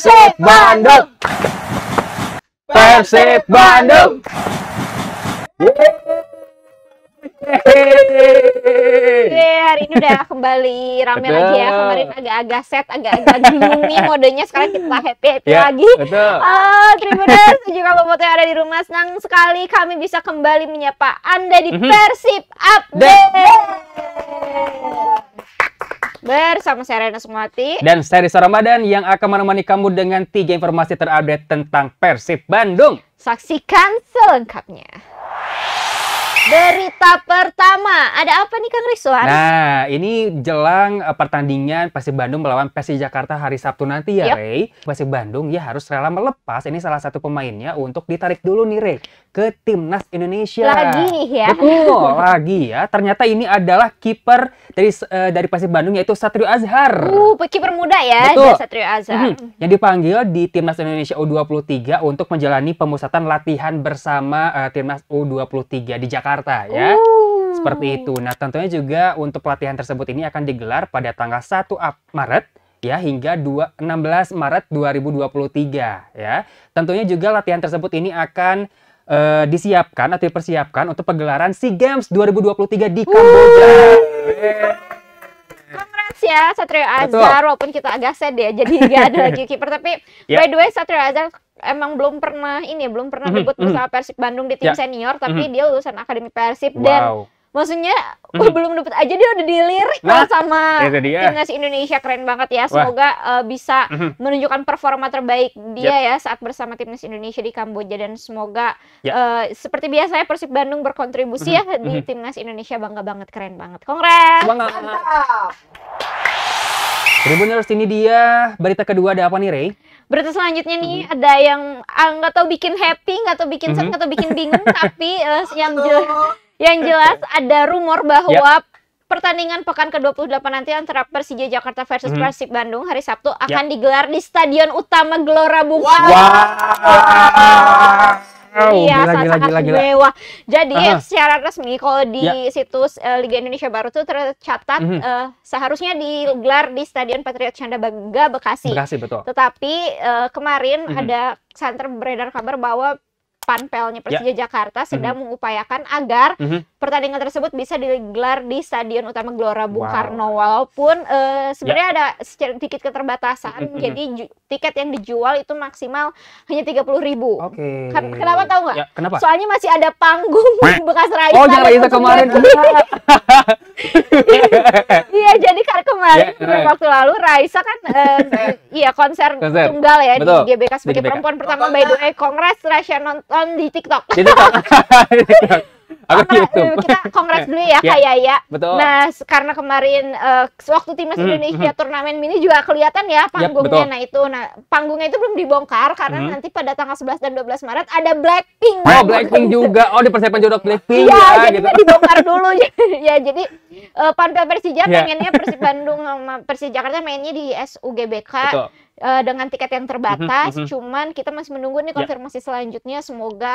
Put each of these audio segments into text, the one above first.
Persib Bandung. Persib Bandung. Oke, hari ini udah kembali rame betul. lagi ya. Kemarin agak-agak set, agak-agak nih modenya. Sekarang kita happy happy yeah, lagi. Betul. Oh, ah, Tribuners, juga buat yang ada di rumah senang sekali kami bisa kembali menyapa Anda di mhm. Persib Update. Mm bersama saya Rena Sumati dan saya Risa Ramadan yang akan menemani kamu dengan tiga informasi terupdate tentang Persib Bandung. Saksikan selengkapnya. Berita pertama, ada apa nih Kang Rizwan? Nah, ini jelang eh, pertandingan Persib Bandung melawan Persib Jakarta hari Sabtu nanti ya, yep. Rey. Persib Bandung ya harus rela melepas ini salah satu pemainnya untuk ditarik dulu nih, Rey, ke timnas Indonesia. Lagi nih ya. Betul, lagi ya. Ternyata ini adalah kiper dari uh, dari Persib Bandung yaitu Satrio Azhar. Uh, kiper muda ya, Satrio Azhar. Mhm. Hmm, yang dipanggil di timnas Indonesia U23 untuk menjalani pemusatan latihan bersama uh, timnas U23 di Jakarta. Jakarta ya. Uh. Seperti itu. Nah, tentunya juga untuk pelatihan tersebut ini akan digelar pada tanggal 1 Maret ya hingga 2, 16 Maret 2023 ya. Tentunya juga latihan tersebut ini akan uh, disiapkan atau dipersiapkan untuk pegelaran SEA Games 2023 di Kamboja. Uh. Mats ya Satrio Azhar Betul. walaupun kita agak sad ya jadi nggak ada lagi kiper tapi yeah. by the way Satrio Azhar emang belum pernah ini belum pernah debut mhm, mm -hmm. bersama Persib Bandung di tim yeah. senior tapi mm -hmm. dia lulusan akademi Persib wow. dan maksudnya hmm. belum dapat aja dia udah dilirik nah, sama timnas Indonesia keren banget ya semoga uh, bisa hmm. menunjukkan performa terbaik dia yep. ya saat bersama timnas Indonesia di Kamboja dan semoga yep. uh, eh, seperti biasa ya Persib Bandung berkontribusi ya hmm. ya di hmm. timnas Indonesia bangga banget keren banget kongres bangga. mantap Tribuners ini dia berita kedua ada apa nih Ray? Berita selanjutnya nih mm-hmm. ada yang ah, nggak ah, tahu bikin happy, nggak tahu bikin mm-hmm. sad, nggak tahu bikin bingung, tapi uh, yang jelas yang jelas ada rumor bahwa yep. Ya. pertandingan pekan ke-28 nanti antara Persija Jakarta versus hmm. Persib Bandung hari Sabtu ya. akan yep. digelar di Stadion Utama Gelora Bung Karno. Wow. Wow. Oh, iya, gila, gila, gila, Jadi uh -huh. secara resmi kalau di yeah. situs uh, Liga Indonesia Baru itu tercatat mm -hmm. uh, seharusnya digelar di Stadion Patriot Canda Bangga Bekasi. Bekasi betul. Tetapi uh, kemarin mm -hmm. ada santer beredar kabar bahwa Panpelnya Persija yeah. Jakarta sedang mm -hmm. mengupayakan agar mm -hmm. pertandingan tersebut bisa digelar di Stadion Utama Gelora Bung wow. Karno walaupun uh, sebenarnya yeah. ada sedikit keterbatasan mm -hmm. jadi tiket yang dijual itu maksimal hanya 30.000. Oke. Okay. kenapa tahu nggak? Ya, Soalnya masih ada panggung bekas Raisa. Oh, yang Raisa kemarin. Iya, jadi kan kemarin yeah, right. waktu lalu Raisa kan uh, iya konser, konser tunggal ya Betul. di GBK sebagai perempuan pertama by the way Kongres Raisa nonton di TikTok. Di TikTok. Aku gitu? Kita kongres dulu ya, ya Kak Yaya. Ya. Betul. Nah, karena kemarin uh, waktu timnas hmm, Indonesia hmm. turnamen mini juga kelihatan ya panggungnya. Yep, nah, itu nah panggungnya itu belum dibongkar karena hmm. nanti pada tanggal 11 dan 12 Maret ada Blackpink. Oh, Blackpink juga. Oh, di persiapan jodoh Blackpink ya. Iya, ah, jadi gitu. dibongkar dulu. ya, jadi uh, eh, Panpel Persija yeah. pengennya Persib Bandung sama Persija Jakarta mainnya di SUGBK. Betul eh, dengan tiket yang terbatas. Mm -hmm. Cuman kita masih menunggu nih ya. konfirmasi yeah. selanjutnya. Semoga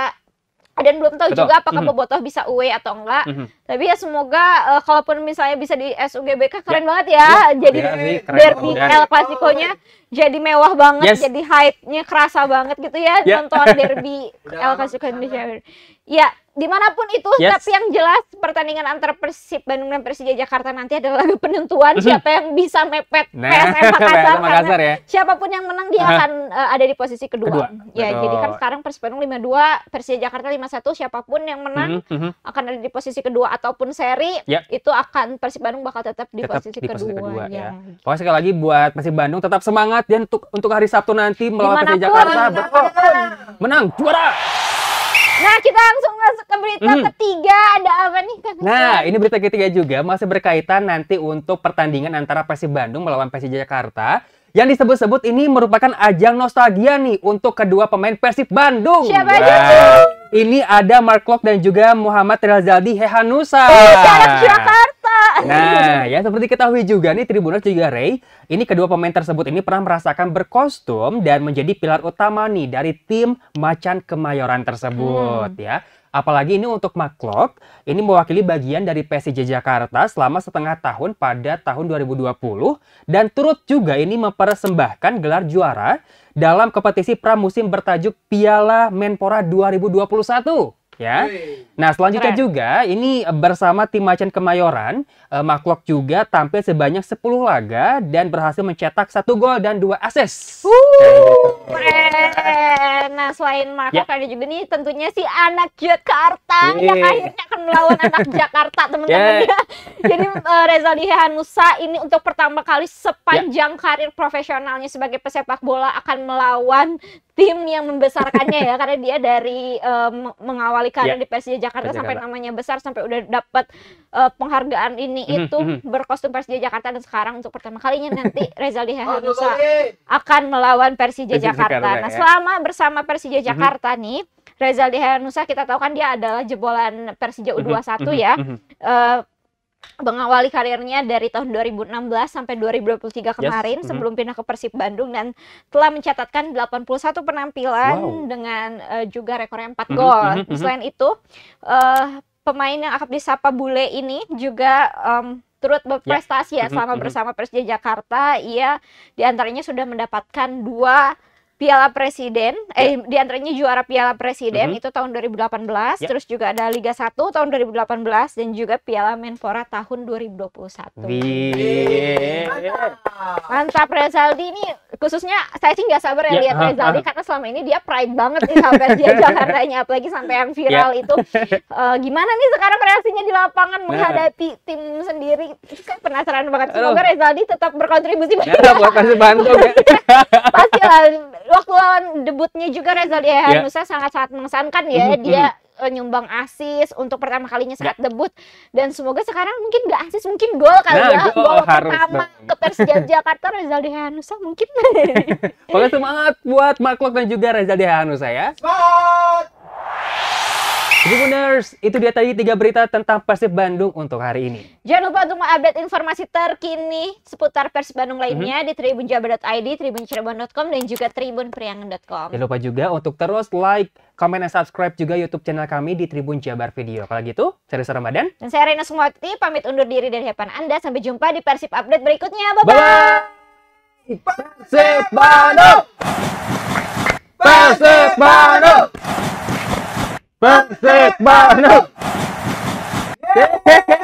dan belum tahu Betul. juga apakah mm -hmm. bobotoh bisa away e atau enggak. Mm -hmm. Tapi ya semoga uh, kalaupun misalnya bisa di SUGBK keren ya. banget ya. ya jadi ya, sih, derby El Clasico-nya jadi mewah banget, yes. jadi hype-nya kerasa banget gitu ya, ya. nonton derby El Clasico Indonesia. Ya, dimanapun itu yes. tapi yang jelas pertandingan antara Persib Bandung dan Persija Jakarta nanti adalah laga penentuan mm-hmm. siapa yang bisa mepet nah, PSM Makassar, Makassar ya. siapapun yang menang dia uh-huh. akan uh, ada di posisi kedua, kedua. ya Betul. jadi kan sekarang Persib Bandung 5-2 Persija Jakarta 5-1 siapapun yang menang mm -hmm. akan ada di posisi kedua ataupun seri yeah. itu akan Persib Bandung bakal tetap di tetap posisi di posisi kedua, kedua ya. ya. Pokoknya sekali lagi buat Persib Bandung tetap semangat dan untuk untuk hari Sabtu nanti melawan Persija Jakarta menang juara Nah, kita langsung masuk ke berita mm. ketiga. Ada apa nih? Kak? Nah, ini berita ketiga juga masih berkaitan nanti untuk pertandingan antara Persib Bandung melawan Persija Jakarta. Yang disebut-sebut ini merupakan ajang nostalgia nih untuk kedua pemain Persib Bandung. Siapa wow. aja nah, tuh? Ini ada Mark Lok dan juga Muhammad Rizaldi Hehanusa. Eh, Jakarta. Nah, ya seperti ketahui juga nih Tribuners juga Ray, ini kedua pemain tersebut ini pernah merasakan berkostum dan menjadi pilar utama nih dari tim Macan Kemayoran tersebut hmm. ya. Apalagi ini untuk Maklok, ini mewakili bagian dari PSSI Jakarta selama setengah tahun pada tahun 2020 dan turut juga ini mempersembahkan gelar juara dalam kompetisi pramusim bertajuk Piala Menpora 2021 ya. Nah, selanjutnya Keren. juga ini bersama tim Macan Kemayoran, eh, Maklok juga tampil sebanyak 10 laga dan berhasil mencetak satu gol dan dua assist. Gitu. keren. Nah, selain Maklok ya. ada juga nih tentunya si anak Jakarta yang akhirnya akan melawan anak Jakarta, teman-teman ya. Jadi uh, eh, Reza Hanusa ini untuk pertama kali sepanjang ya. karir profesionalnya sebagai pesepak bola akan melawan tim yang membesarkannya ya karena dia dari um, mengawali karir yeah. di Persija Jakarta Persija sampai namanya besar sampai udah dapat uh, eh, penghargaan ini mm-hmm. itu mm-hmm. berkostum Persija Jakarta dan sekarang untuk pertama kalinya nanti Rezaldi Hanusa akan melawan Persija, Jakarta. Jakarta. Nah, ya. selama bersama Persija mm-hmm. Jakarta nih Rezaldi Hanusa kita tahu kan dia adalah jebolan Persija U21 mm-hmm. Mhm, ya. Mm-hmm. Uh, mengawali karirnya dari tahun 2016 sampai 2023 kemarin yes. Mm-hmm. sebelum mm -hmm. pindah ke Persib Bandung dan telah mencatatkan 81 penampilan wow. dengan uh, juga rekor 4 mm -hmm. gol. Mm -hmm. Selain itu, uh, pemain yang akan disapa Bule ini juga um, turut ya. berprestasi yeah. ya mm-hmm. selama mm -hmm. bersama Persija Jakarta. Ia diantaranya sudah mendapatkan dua Piala Presiden, eh yeah. diantaranya juara Piala Presiden mm -hmm. itu tahun 2018, yeah. terus juga ada Liga 1 tahun 2018 dan juga Piala Menpora tahun 2021. Wih. Mantap Rezaldi ini khususnya saya sih nggak sabar ya yeah. lihat Rezaldi karena selama ini dia pride banget nih sampai dia nya apalagi sampai yang viral yeah. itu. Uh, gimana nih sekarang reaksinya di lapangan nah. menghadapi tim sendiri? Kan penasaran banget. Semoga Rezaldi tetap berkontribusi Ya, Iya. Eh, waktu lawan debutnya juga Reza Dianusa ya, iya. yeah. sangat-sangat mengesankan ya. Mm -hmm. Dia uh, nyumbang asis untuk pertama kalinya saat yeah. debut dan semoga sekarang mungkin nggak asis mungkin gol kali nah, ya gol pertama dong. ke Persija Jakarta Rezaldi Dehanusa mungkin pokoknya semangat buat Maklok dan juga Rezaldi Dehanusa ya semangat Tribuners, itu dia tadi tiga berita tentang Persib Bandung untuk hari ini. Jangan lupa untuk mengupdate informasi terkini seputar Persib Bandung mhm. lainnya mm -hmm. di tribunjabar.id, tribuncirebon.com, dan juga tribunpriangan.com. Jangan lupa juga untuk terus like, komen, dan subscribe juga YouTube channel kami di Tribun Jabar Video. Kalau gitu, saya Risa Ramadan. Dan saya Rina Sumawati, pamit undur diri dari hadapan Anda. Sampai jumpa di Persib Update berikutnya. Bye-bye! Persib Bandung! Persib Bandung! Perfect Manok! Yeah!